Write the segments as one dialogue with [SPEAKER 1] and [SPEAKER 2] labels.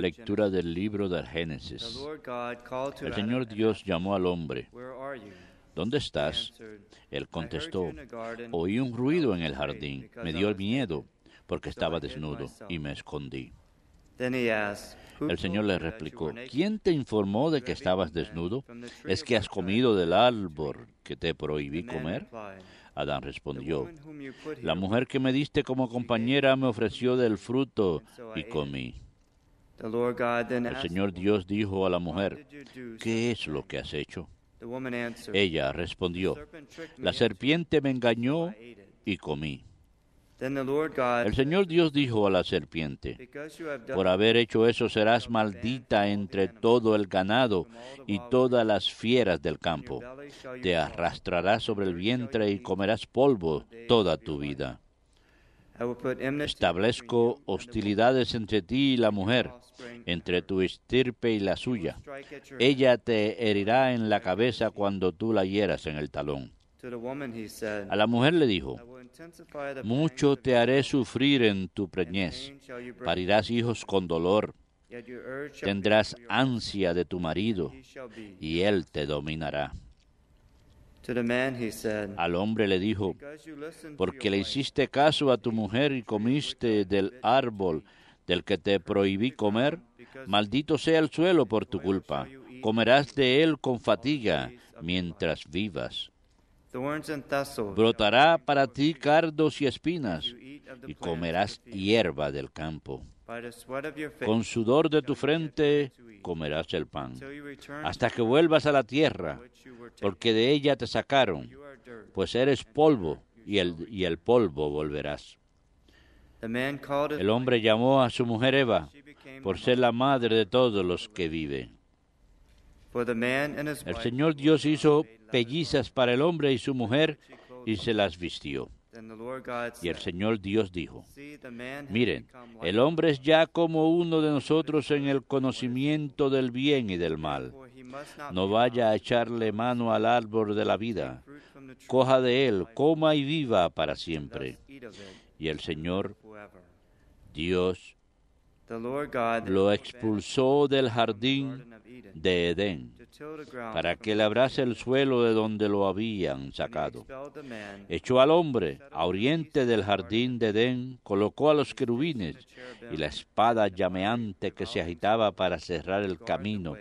[SPEAKER 1] Lectura del libro del Génesis. El Señor Dios llamó al hombre. ¿Dónde estás? Él contestó, oí un ruido en el jardín. Me dio el miedo porque estaba desnudo y me escondí. El Señor le replicó, ¿quién te informó de que estabas desnudo? ¿Es que has comido del árbol que te prohibí comer? Adán respondió, La mujer que me diste como compañera me ofreció del fruto y comí. El Señor Dios dijo a la mujer, ¿qué es lo que has hecho? Ella respondió, La serpiente me engañó y comí. El Señor Dios dijo a la serpiente, por haber hecho eso serás maldita entre todo el ganado y todas las fieras del campo. Te arrastrarás sobre el vientre y comerás polvo toda tu vida. Establezco hostilidades entre ti y la mujer, entre tu estirpe y la suya. Ella te herirá en la cabeza cuando tú la hieras en el talón. A la mujer le dijo, mucho te haré sufrir en tu preñez, parirás hijos con dolor, tendrás ansia de tu marido, y él te dominará. Al hombre le dijo, porque le hiciste caso a tu mujer y comiste del árbol del que te prohibí comer, maldito sea el suelo por tu culpa, comerás de él con fatiga mientras vivas. Brotará para ti cardos y espinas, y comerás hierba del campo. Con sudor de tu frente comerás el pan, hasta que vuelvas a la tierra, porque de ella te sacaron, pues eres polvo, y el, polvo volverás. El hombre llamó a su mujer Eva, por ser la madre de todos los que viven. El Señor Dios hizo pellizas para el hombre y su mujer y se las vistió. Y el Señor Dios dijo, miren, el hombre es ya como uno de nosotros en el conocimiento del bien y del mal. No vaya a echarle mano al árbol de la vida. Coja de él, coma y viva para siempre. Y el Señor Dios lo expulsó del jardín de Edén para que labrase el suelo de donde lo habían sacado. Echó al hombre a oriente del jardín de Edén, colocó a los querubines y la espada llameante que se agitaba para cerrar el camino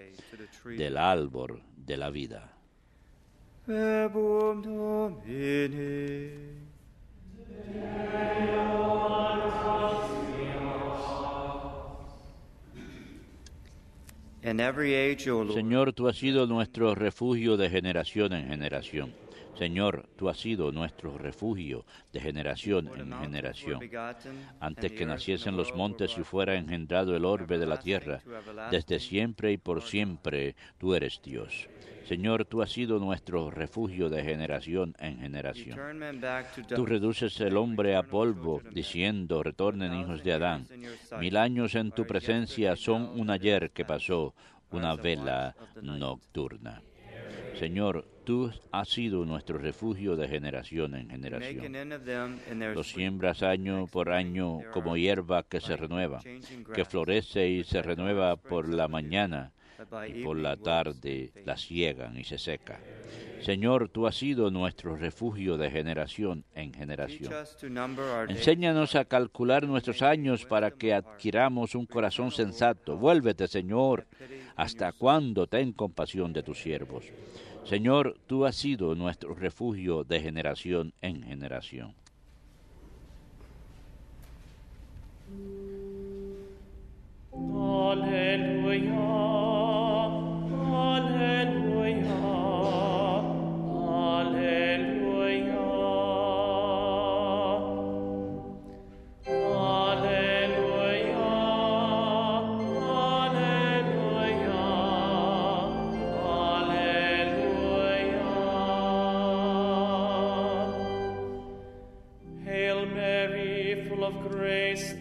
[SPEAKER 1] del árbol de la vida. Señor, tú has sido nuestro refugio de generación en generación. Señor, tú has sido nuestro refugio de generación en generación. Antes que naciesen los montes y fuera engendrado el orbe de la tierra, desde siempre y por siempre tú eres Dios. Señor, tú has sido nuestro refugio de generación en generación. Tú reduces el hombre a polvo, diciendo, retornen hijos de Adán. Mil años en tu presencia son un ayer que pasó, una vela nocturna. Señor, tú has sido nuestro refugio de generación en generación. Lo siembras año por año como hierba que se renueva, que florece y se renueva por la mañana y por la tarde la ciegan y se seca. Señor, tú has sido nuestro refugio de generación en generación. Enséñanos a calcular nuestros años para que adquiramos un corazón sensato. Vuélvete, Señor, hasta cuándo ten compasión de tus siervos. Señor, tú has sido nuestro refugio de generación en generación.
[SPEAKER 2] Aleluya.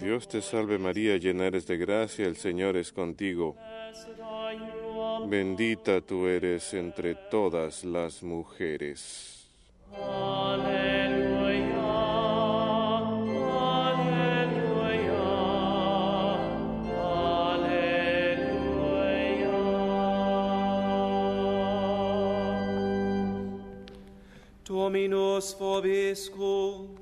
[SPEAKER 2] Dios te salve María, llena eres de gracia, el Señor es contigo. Bendita tú eres entre todas las mujeres.
[SPEAKER 3] Dominus vobiscum.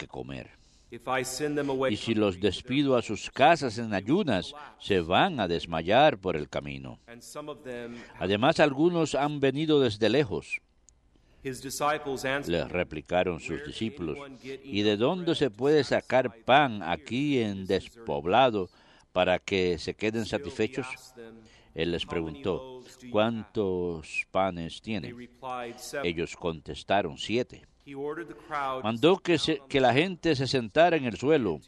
[SPEAKER 1] que comer. Y si los despido a sus casas en ayunas, se van a desmayar por el camino. Además, algunos han venido desde lejos. Les replicaron sus discípulos, ¿y de dónde se puede sacar pan aquí en despoblado para que se queden satisfechos? Él les preguntó, ¿cuántos panes tienen? Ellos contestaron, siete. Mandó que, la gente se sentara en el suelo.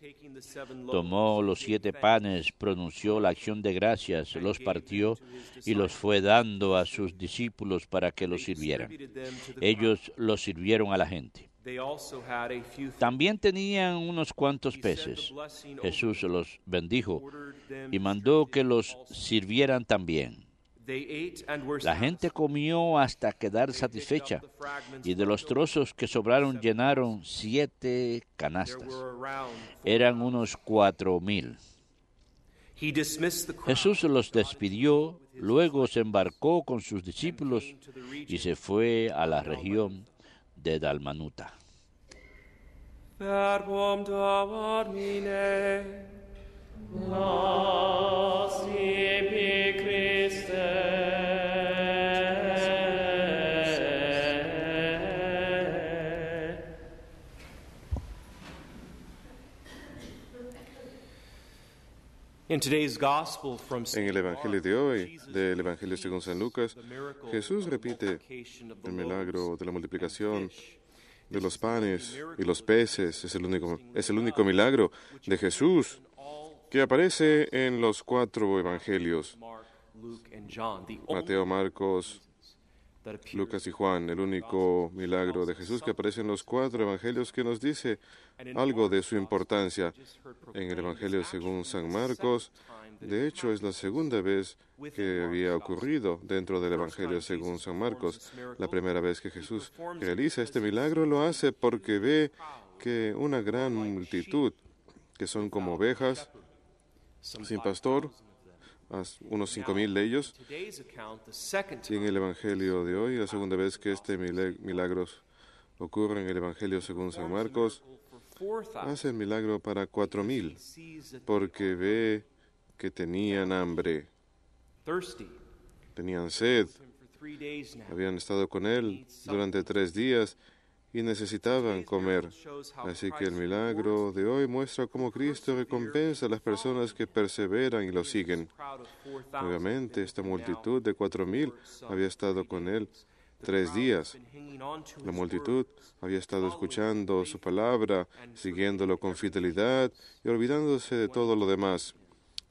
[SPEAKER 1] Tomó los siete panes, pronunció la acción de gracias, los partió y los fue dando a sus discípulos para que los sirvieran. Ellos los sirvieron a la gente. También tenían unos cuantos peces. Jesús los bendijo y mandó que los sirvieran también. La gente comió hasta quedar satisfecha y de los trozos que sobraron llenaron siete canastas. Eran unos cuatro mil. Jesús los despidió, luego se embarcó con sus discípulos y se fue a la región de Dalmanuta.
[SPEAKER 3] En
[SPEAKER 2] el Evangelio de hoy, del Evangelio según San Lucas, Jesús repite el milagro de la multiplicación de los panes y los peces. Es el único, es el único milagro de Jesús que aparece en los cuatro Evangelios. Mateo, Marcos, Lucas y Juan, el único milagro de Jesús que aparece en los cuatro evangelios que nos dice algo de su importancia. En el Evangelio según San Marcos, de hecho es la segunda vez que había ocurrido dentro del Evangelio según San Marcos. La primera vez que Jesús realiza este milagro lo hace porque ve que una gran multitud, que son como ovejas sin pastor, unos 5.000 de ellos. Y en el Evangelio de hoy, la segunda vez que este milagro ocurre en el Evangelio según San Marcos, hace el milagro para 4.000 porque ve que tenían hambre, tenían sed, habían estado con él durante tres días y necesitaban comer. Así que el milagro de hoy muestra cómo Cristo recompensa a las personas que perseveran y lo siguen. Obviamente, esta multitud de cuatro mil había estado con él tres días. La multitud había estado escuchando su palabra, siguiéndolo con fidelidad y olvidándose de todo lo demás,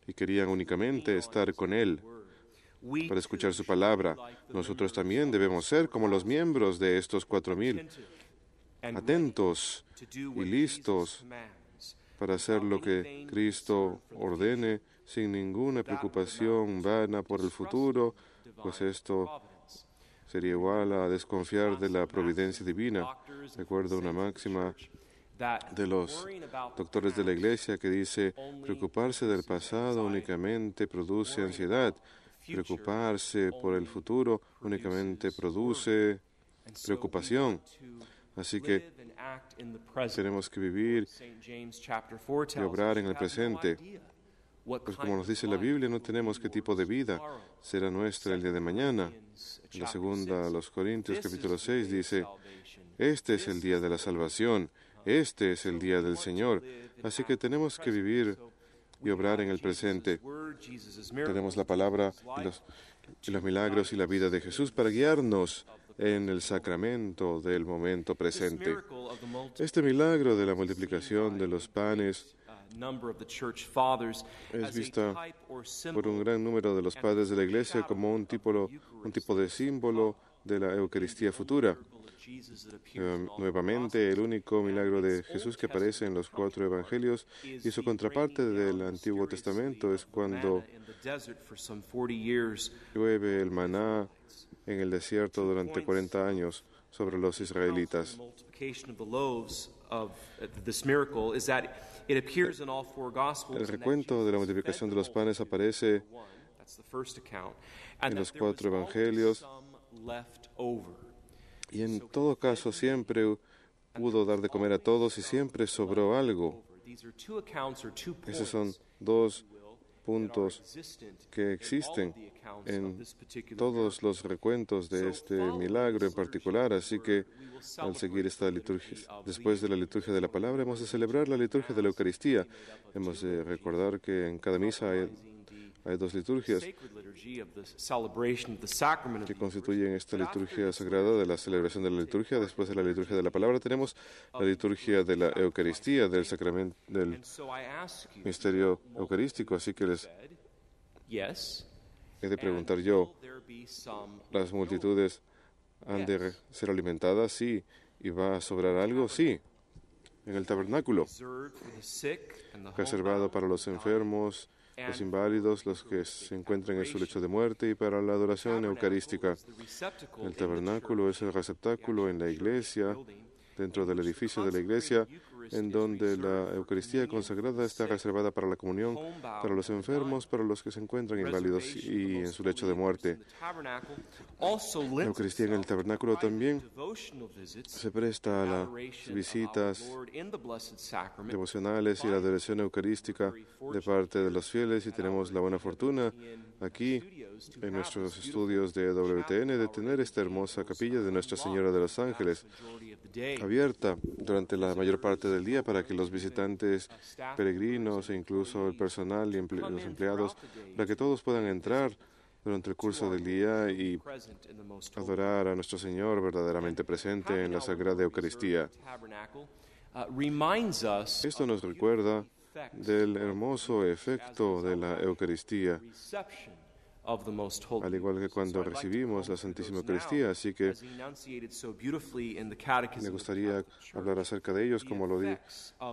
[SPEAKER 2] y querían únicamente estar con él para escuchar su palabra. Nosotros también debemos ser como los miembros de estos cuatro mil, atentos y listos para hacer lo que Cristo ordene sin ninguna preocupación vana por el futuro, pues esto sería igual a desconfiar de la providencia divina. Recuerdo una máxima de los doctores de la iglesia que dice, preocuparse del pasado únicamente produce ansiedad, preocuparse por el futuro únicamente produce preocupación. Así que tenemos que vivir
[SPEAKER 3] y obrar en el presente.
[SPEAKER 2] Pues como nos dice la Biblia, no tenemos qué tipo de vida será nuestra el día de mañana. la segunda a los Corintios capítulo 6 dice, este es el día de la salvación, este es el día del Señor. Así que tenemos que vivir y obrar en el presente. Tenemos la palabra, los milagros y la vida de Jesús para guiarnos en el sacramento del momento presente. Este milagro de la multiplicación de los panes
[SPEAKER 3] uh, es visto por un
[SPEAKER 2] gran número de los padres de la Iglesia como un tipo, un tipo de símbolo de la Eucaristía futura. Um, nuevamente, el único milagro de Jesús que aparece en los cuatro evangelios y su contraparte del Antiguo Testamento es cuando llueve el maná en el desierto durante 40 años sobre los israelitas.
[SPEAKER 3] Uh, el recuento
[SPEAKER 2] de la multiplicación de los panes aparece en los cuatro evangelios y en todo caso siempre pudo dar de comer a todos y siempre sobró algo. Esos son dos puntos que existen en todos los recuentos de este milagro en particular. Así que al seguir esta liturgia, después de la liturgia de la palabra, hemos de celebrar la liturgia de la Eucaristía. Hemos de recordar que en cada misa hay hay dos liturgias que constituyen esta liturgia sagrada de la celebración de la liturgia. Después de la liturgia de la palabra tenemos la liturgia de la Eucaristía, del sacramento del misterio eucarístico. Así que les
[SPEAKER 3] he
[SPEAKER 2] de preguntar yo, ¿las multitudes han de ser alimentadas? Sí. ¿Y va a sobrar algo? Sí en el tabernáculo, reservado para los enfermos los inválidos, los que se encuentran en su lecho de muerte y para la adoración eucarística. El tabernáculo es el receptáculo en la iglesia, dentro del edificio de la iglesia, en donde la Eucaristía consagrada está reservada para la comunión, para los enfermos, para los que se encuentran inválidos y en su lecho de muerte. La Eucaristía en el tabernáculo también se presta a las visitas
[SPEAKER 3] devocionales y la adoración
[SPEAKER 2] eucarística de parte de los fieles y tenemos la buena fortuna aquí en nuestros estudios de WTN de tener esta hermosa capilla de Nuestra Señora de los Ángeles, abierta durante la mayor parte del día para que los visitantes, peregrinos e incluso el personal y los empleados, para que todos puedan entrar durante el curso del día y adorar a nuestro Señor verdaderamente presente en la Sagrada Eucaristía. Esto nos recuerda del hermoso efecto de la Eucaristía al igual que cuando recibimos la Santísima Eucaristía. Así que me gustaría hablar acerca de ellos, como lo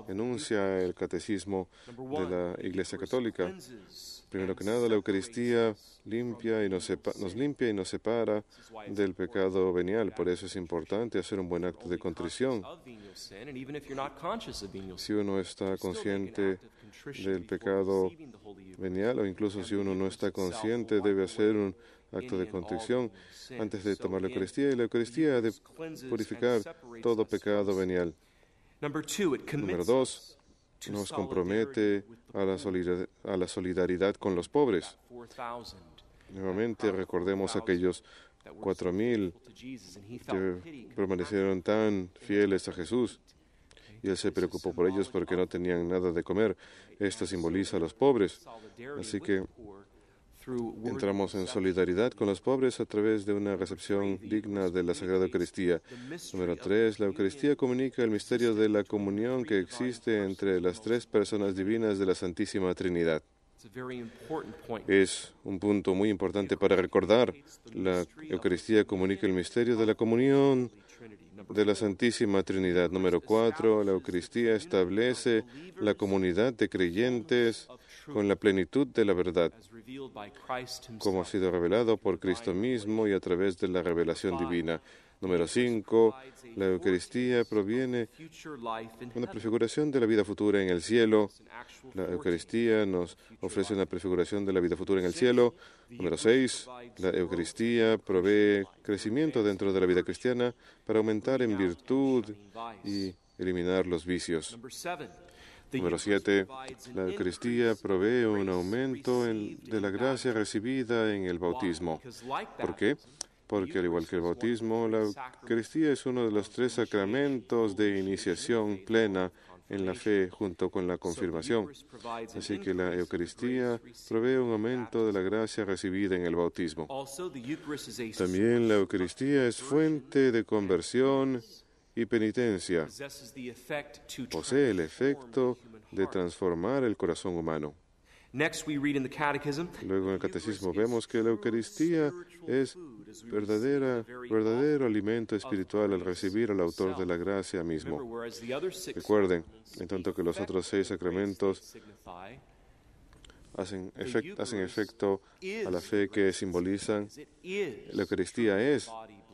[SPEAKER 2] enuncia el Catecismo de la Iglesia Católica. Primero que nada, la Eucaristía limpia y nos, nos limpia y nos separa del pecado venial. Por eso es importante hacer un buen acto de contrición. Si uno está consciente del pecado venial o incluso si uno no está consciente debe hacer un acto de contrición antes de tomar la Eucaristía y la Eucaristía ha de purificar todo pecado venial.
[SPEAKER 3] Número
[SPEAKER 2] dos, nos compromete a la, a la solidaridad con los pobres. Nuevamente recordemos aquellos cuatro mil que permanecieron tan fieles a Jesús y él se preocupó por ellos porque no tenían nada de comer. Esto simboliza a los pobres. Así que entramos en solidaridad con los pobres a través de una recepción digna de la Sagrada Eucaristía. Número tres, La Eucaristía comunica el misterio de la comunión que existe entre las tres personas divinas de la Santísima Trinidad. Es un punto muy importante para recordar. La Eucaristía comunica el misterio de la comunión de la Santísima Trinidad. Número cuatro, la Eucaristía establece la comunidad de creyentes con la plenitud de la verdad, como ha sido revelado por Cristo mismo y a través de la revelación divina. Número 5. La Eucaristía proviene
[SPEAKER 3] una prefiguración
[SPEAKER 2] de la vida futura en el cielo. La Eucaristía nos ofrece una prefiguración de la vida futura en el cielo. Número 6. La Eucaristía provee crecimiento dentro de la vida cristiana para aumentar en virtud y eliminar los vicios. Número 7. La Eucaristía provee un aumento de la gracia recibida en el bautismo. ¿Por qué? Porque al igual que el bautismo, la Eucaristía es uno de los tres sacramentos de iniciación plena en la fe junto con la confirmación. Así que la Eucaristía provee un aumento de la gracia recibida en el bautismo. También la Eucaristía es fuente de conversión y penitencia. Posee el efecto de transformar el corazón humano.
[SPEAKER 3] Luego
[SPEAKER 2] en el catecismo vemos que la Eucaristía es verdadera, verdadero alimento espiritual al recibir al autor de la gracia mismo. Recuerden, en tanto que los otros seis sacramentos hacen, hacen efecto a la fe que simbolizan, la Eucaristía es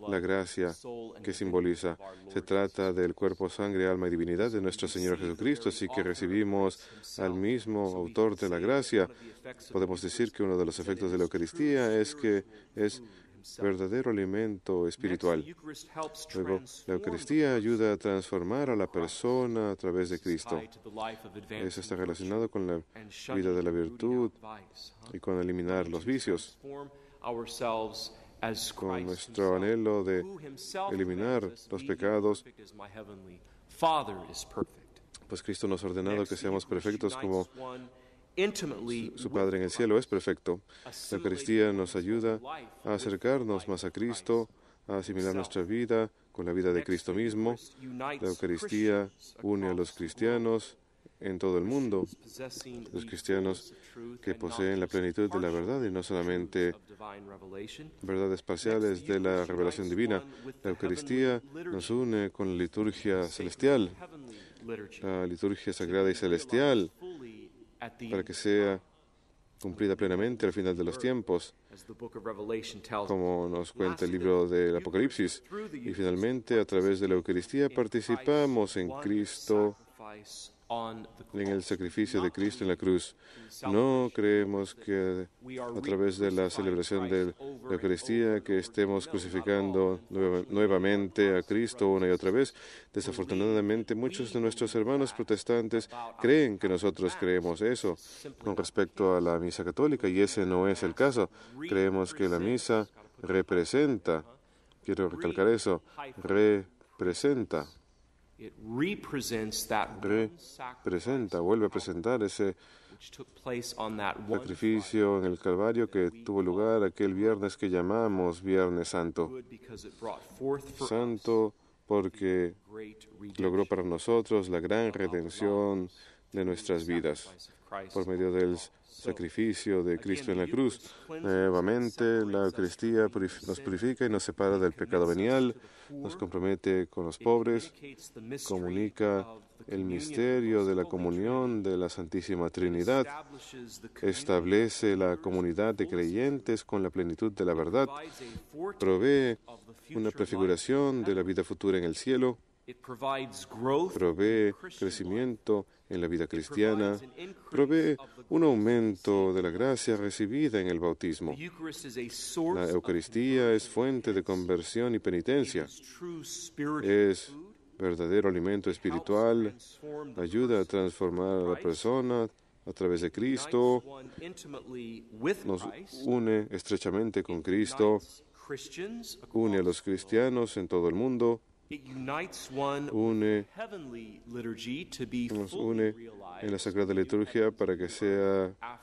[SPEAKER 2] la gracia que simboliza. Se trata del cuerpo, sangre, alma y divinidad de nuestro Señor Jesucristo, así que recibimos al mismo autor de la gracia. Podemos decir que uno de los efectos de la Eucaristía es que es verdadero alimento espiritual. Luego, la Eucaristía ayuda a transformar a la persona a través de Cristo. Eso está relacionado con la vida de la virtud y con eliminar los vicios con nuestro anhelo de eliminar los pecados, pues Cristo nos ha ordenado que seamos perfectos como su Padre en el cielo es perfecto. La Eucaristía nos ayuda a acercarnos más a Cristo, a asimilar nuestra vida con la vida de Cristo mismo. La Eucaristía une a los cristianos en todo el mundo, los cristianos que poseen la plenitud de la verdad y no solamente verdades parciales de la revelación divina. La Eucaristía nos une con la liturgia celestial, la liturgia sagrada y celestial, para que sea cumplida plenamente al final de los tiempos, como nos cuenta el libro del Apocalipsis. Y finalmente, a través de la Eucaristía, participamos en Cristo en el sacrificio de Cristo en la cruz. No creemos que a través de la celebración de la Eucaristía que estemos crucificando nuevamente a Cristo una y otra vez. Desafortunadamente, muchos de nuestros hermanos protestantes creen que nosotros creemos eso con respecto a la misa católica y ese no es el caso. Creemos que la misa representa, quiero recalcar eso, representa representa, vuelve a presentar ese sacrificio en el Calvario que tuvo lugar aquel viernes que llamamos Viernes Santo.
[SPEAKER 3] Santo
[SPEAKER 2] porque logró para nosotros la gran redención de nuestras vidas por medio del sacrificio de Cristo en la cruz. Eh, nuevamente, la Eucaristía nos purifica y nos separa del pecado venial, nos compromete con los pobres, comunica el misterio de la comunión de la Santísima Trinidad, establece la comunidad de creyentes con la plenitud de la verdad, provee una prefiguración de la vida futura en el cielo, provee crecimiento en la vida cristiana, provee un aumento de la gracia recibida en el bautismo. La Eucaristía es fuente de conversión y penitencia, es verdadero alimento espiritual, ayuda a transformar a la persona a través de Cristo,
[SPEAKER 3] nos une
[SPEAKER 2] estrechamente con Cristo, une a los cristianos en todo el mundo, une, nos une en la sagrada liturgia para que sea para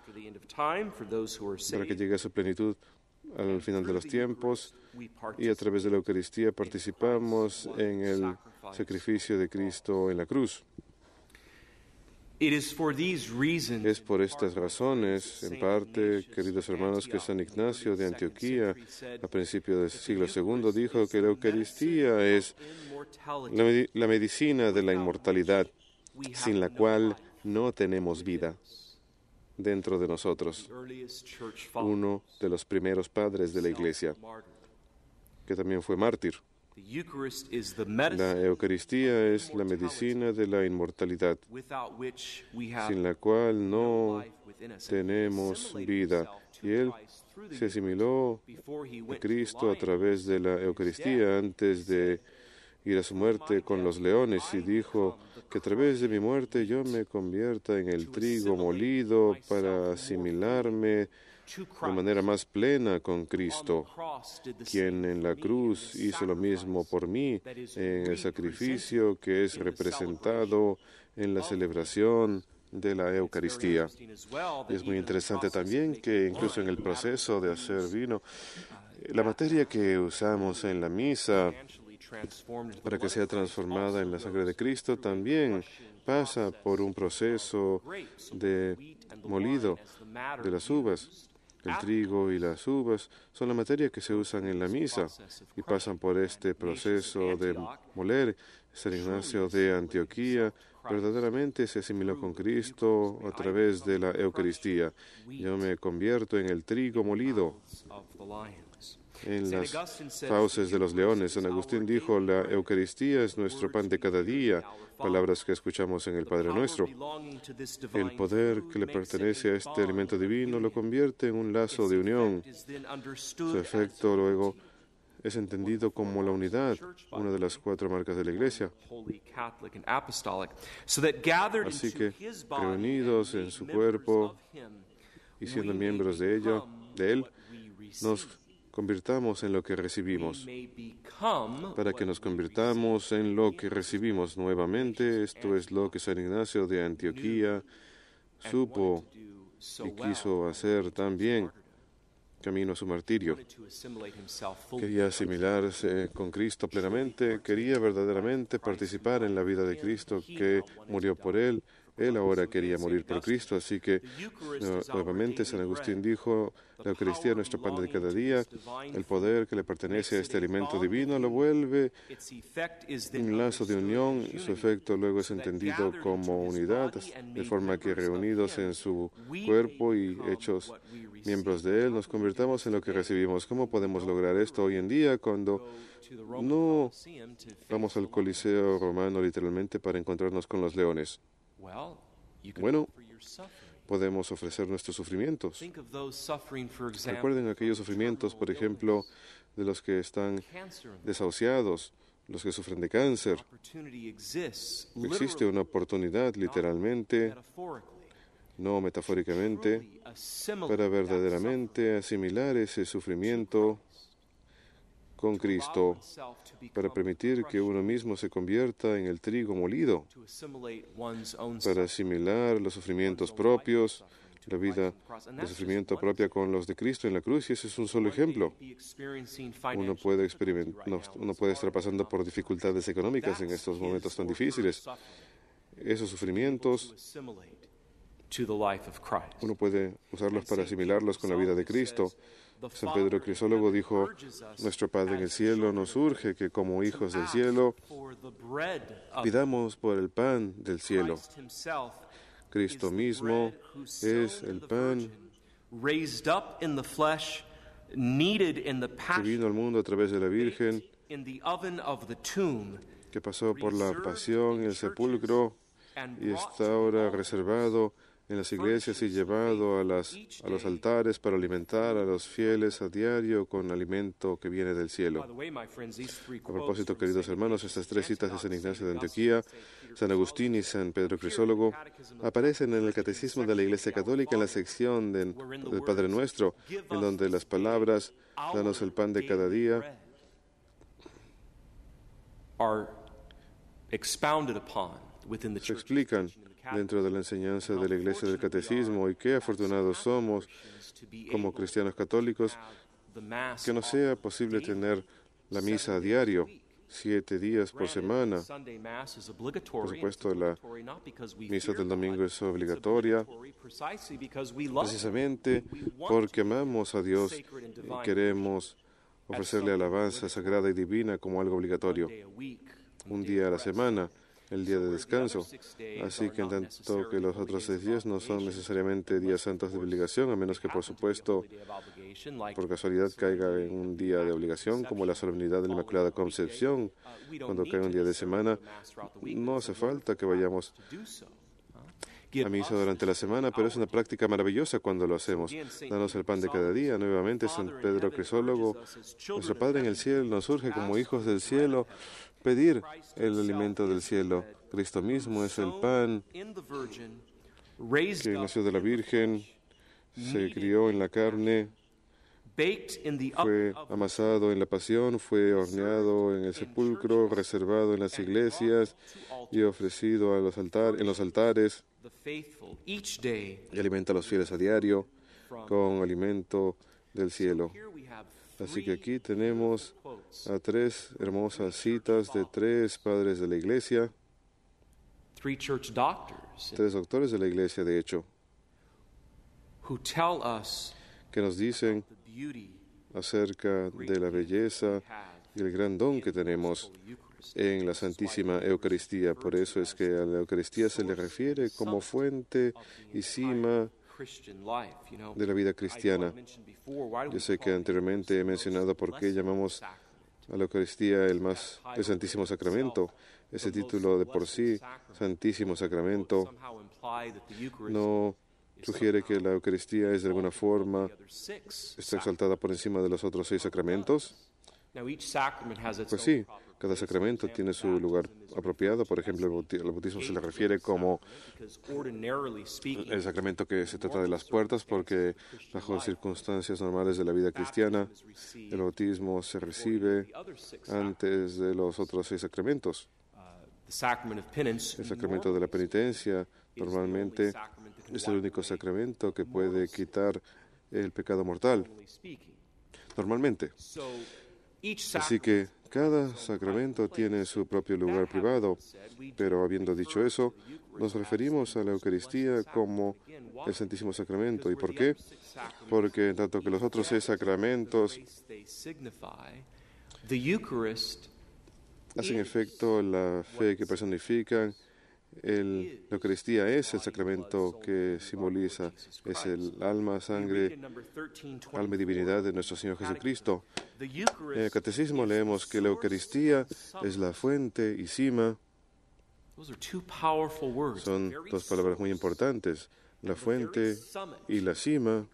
[SPEAKER 2] que llegue a su plenitud al final de los tiempos y a través de la Eucaristía participamos en el sacrificio de Cristo en la cruz. Es por estas razones, en parte, queridos hermanos, que San Ignacio de Antioquía, a principios del siglo II, dijo que la Eucaristía es la, medicina de la inmortalidad, sin la cual no tenemos vida dentro de nosotros. Uno de los primeros padres de la Iglesia, que también fue mártir. La Eucaristía es la medicina de la inmortalidad, sin la cual no tenemos vida. Y Él se asimiló a Cristo a través de la Eucaristía antes de ir a su muerte con los leones y dijo que a través de mi muerte yo me convierta en el trigo molido para asimilarme de manera más plena con Cristo, quien en la cruz hizo lo mismo por mí en el sacrificio que es representado en la celebración de la Eucaristía. Es muy interesante también que incluso en el proceso de hacer vino, uh, la materia que usamos en la misa para que sea transformada en la sangre de Cristo también pasa por un proceso de molido de las uvas el ah. trigo y las uvas son la materia que se usan en la misa y pasan por este proceso de moler. San Ignacio de Antioquía verdaderamente se asimiló con Cristo a través de la Eucaristía. Yo me convierto en el trigo molido
[SPEAKER 3] en las fauces de los leones. San
[SPEAKER 2] Agustín dijo, la Eucaristía es nuestro pan de cada día, palabras que escuchamos en el Padre Nuestro. El poder que le pertenece a este alimento divino lo convierte en un lazo de unión. Su efecto luego es entendido como la unidad, una de las cuatro marcas de la Iglesia.
[SPEAKER 3] Así que, reunidos en su cuerpo
[SPEAKER 2] y siendo miembros de, ella, de Él, nos convirtamos en lo que recibimos. Para que nos convirtamos en lo que recibimos nuevamente, esto es lo que San Ignacio de Antioquía supo y quiso hacer también camino a su martirio. Quería asimilarse con Cristo plenamente, quería verdaderamente participar en la vida de Cristo que murió por él él ahora quería morir por Cristo, así que eh, nuevamente San Agustín dijo, la Eucaristía, nuestro pan de cada día, el poder que le pertenece a este alimento divino, lo vuelve un lazo de unión, su efecto luego es entendido como unidad, de forma que reunidos en su cuerpo y hechos miembros de él, nos convirtamos en lo que recibimos. ¿Cómo podemos lograr esto hoy en día cuando no vamos al Coliseo romano literalmente para encontrarnos con los leones? Bueno, podemos ofrecer nuestros sufrimientos.
[SPEAKER 3] Recuerden aquellos sufrimientos, por ejemplo,
[SPEAKER 2] de los que están desahuciados, los que sufren de cáncer.
[SPEAKER 3] Existe una
[SPEAKER 2] oportunidad, literalmente, no metafóricamente, para verdaderamente asimilar ese sufrimiento con Cristo para permitir que uno mismo se convierta en el trigo molido, para asimilar los sufrimientos propios, la vida de sufrimiento propia con los de Cristo en la cruz, y ese es un solo ejemplo. Uno puede, uno puede estar pasando por dificultades económicas en estos momentos tan difíciles. Esos sufrimientos uno puede usarlos para asimilarlos con la vida de Cristo. San Pedro Crisólogo dijo, nuestro Padre en el cielo nos urge que como hijos del cielo pidamos por el pan del cielo. Cristo mismo es el pan que vino al mundo a través de la Virgen, que pasó por la pasión y el sepulcro y está ahora reservado en las iglesias y llevado a, los altares para alimentar a los fieles a diario con alimento que viene del cielo.
[SPEAKER 3] A
[SPEAKER 2] propósito, queridos hermanos, estas tres citas de San Ignacio de Antioquía, San Agustín y San Pedro Crisólogo aparecen en el Catecismo de la Iglesia Católica en la sección del Padre Nuestro, en donde las palabras, danos el pan de cada día, se explican dentro de la enseñanza de la Iglesia del Catecismo y qué afortunados somos como cristianos católicos que no sea posible tener la misa a diario siete días por semana.
[SPEAKER 3] Por supuesto, la misa del domingo
[SPEAKER 2] es obligatoria
[SPEAKER 3] precisamente porque
[SPEAKER 2] amamos a Dios y queremos ofrecerle alabanza sagrada y divina como algo obligatorio. Un día a la semana el día de descanso. Así que en tanto que los otros seis días no son necesariamente días santos de obligación, a menos que por supuesto por casualidad caiga en un día de obligación, como la solemnidad de la Inmaculada Concepción, cuando cae un día de semana, no hace falta que vayamos a misa durante la semana, pero es una práctica maravillosa cuando lo hacemos. Danos el pan de cada día. Nuevamente, San Pedro Crisólogo, nuestro Padre en el cielo nos surge como hijos del cielo pedir el alimento del cielo. Cristo mismo es el pan que nació de la Virgen, se crió en la carne, fue amasado en la pasión, fue horneado en el sepulcro, reservado en las iglesias y ofrecido a en los altares y alimenta a los fieles a diario con alimento del cielo. Así que aquí tenemos a tres hermosas citas de tres padres de la iglesia,
[SPEAKER 3] tres
[SPEAKER 2] doctores de la iglesia, de hecho, que nos dicen acerca de la belleza y el gran don que tenemos en la Santísima Eucaristía. Por eso es que a la Eucaristía se le refiere como fuente y cima
[SPEAKER 3] de la vida cristiana.
[SPEAKER 2] Yo sé que anteriormente he mencionado por qué llamamos la Eucaristía el más el Santísimo Sacramento. Ese título de por sí, Santísimo Sacramento, no sugiere que la Eucaristía es de alguna forma está exaltada por encima de los otros seis sacramentos.
[SPEAKER 3] Pues
[SPEAKER 2] sí, cada sacramento tiene su lugar apropiado. Por ejemplo, el bautismo se le refiere como el sacramento que se trata de las puertas, porque bajo circunstancias normales de la vida cristiana, el bautismo se recibe antes de los otros seis sacramentos. El sacramento de la penitencia normalmente es el único sacramento que puede quitar el pecado mortal, normalmente. Así que cada sacramento tiene su propio lugar privado, pero habiendo dicho eso, nos referimos a la Eucaristía como el Santísimo Sacramento. ¿Y por qué? Porque en tanto que los otros seis sacramentos hacen efecto la fe que personifican, la Eucaristía es el sacramento que simboliza, es el alma, sangre, alma y divinidad de nuestro Señor Jesucristo. En el Catecismo leemos que la Eucaristía es la fuente y cima.
[SPEAKER 3] Son dos
[SPEAKER 2] palabras muy importantes, la fuente y la cima.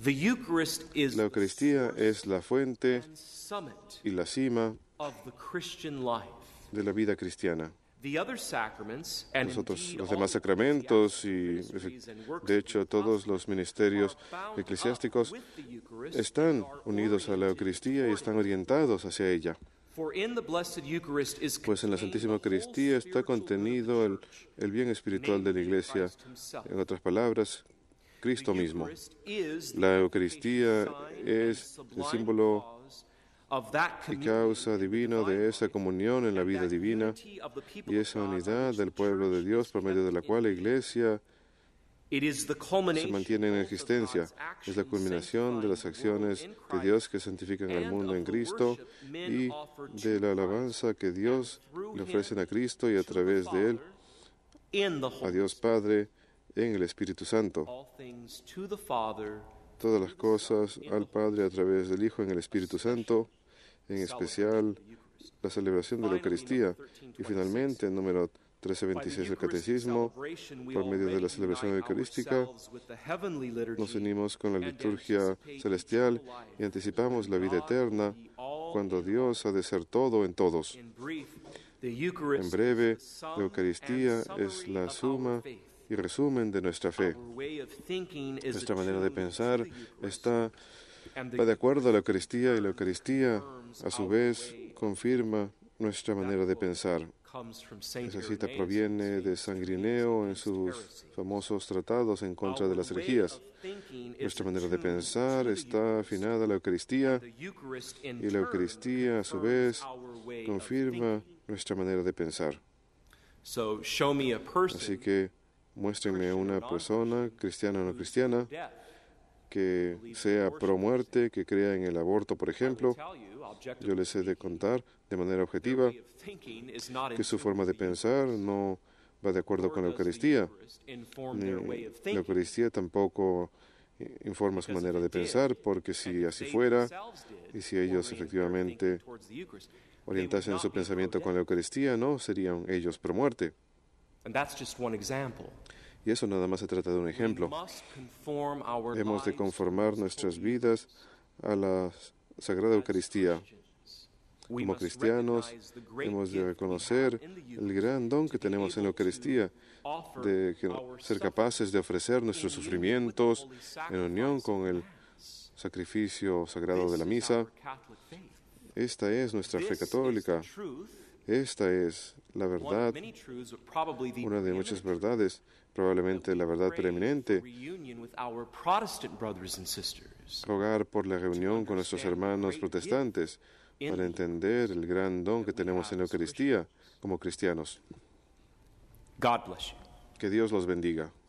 [SPEAKER 2] La Eucaristía es la fuente y la cima de la vida cristiana.
[SPEAKER 3] Nosotros,
[SPEAKER 2] los demás sacramentos y, de hecho, todos los ministerios eclesiásticos están unidos a la Eucaristía y están orientados hacia ella. Pues en la Santísima Eucaristía está contenido el, el bien espiritual de la Iglesia. En otras palabras, Cristo mismo. La Eucaristía es el símbolo y causa divina de esa comunión en la vida divina y esa unidad del pueblo de Dios por medio de la cual la Iglesia
[SPEAKER 3] se
[SPEAKER 2] mantiene en existencia. Es la culminación de las acciones de Dios que santifican al mundo en Cristo y de la alabanza que Dios le ofrece a Cristo y a través de Él a Dios Padre en el Espíritu Santo. Todas las cosas al Padre a través del Hijo en el Espíritu Santo en especial la celebración de la Eucaristía. Y finalmente, en número 1326 del Catecismo, por medio de la celebración eucarística,
[SPEAKER 3] nos unimos con la liturgia
[SPEAKER 2] celestial y anticipamos la vida eterna cuando Dios ha de ser todo en todos.
[SPEAKER 3] En breve, la Eucaristía es la suma
[SPEAKER 2] y resumen de nuestra fe. Nuestra manera de pensar está Va de acuerdo a la Eucaristía y la Eucaristía, a su vez, confirma nuestra manera de pensar. Esa cita proviene de Sangrineo en sus famosos tratados en contra de las herejías. Nuestra manera de pensar está afinada a la Eucaristía y la Eucaristía, a su vez, confirma nuestra manera de pensar. Así que muéstrenme una persona, cristiana o no cristiana, que sea pro muerte, que crea en el aborto, por ejemplo, yo les he de contar de manera objetiva que su forma de pensar no va de acuerdo con la Eucaristía. La Eucaristía tampoco eh, informa su manera de pensar, porque si así fuera, y si ellos efectivamente orientasen su pensamiento con la Eucaristía, no serían ellos pro muerte. Y eso nada más se trata de un ejemplo. Hemos de conformar nuestras vidas a la Sagrada Eucaristía. Como cristianos hemos de reconocer el gran don que tenemos en la Eucaristía, de ser capaces de ofrecer nuestros sufrimientos en unión con el sacrificio sagrado de la misa. Esta es nuestra fe católica. Esta es la verdad, una de muchas verdades, probablemente la verdad preeminente, rogar por la reunión con nuestros hermanos protestantes para entender el gran don que tenemos en la Eucaristía como cristianos. Que Dios los bendiga.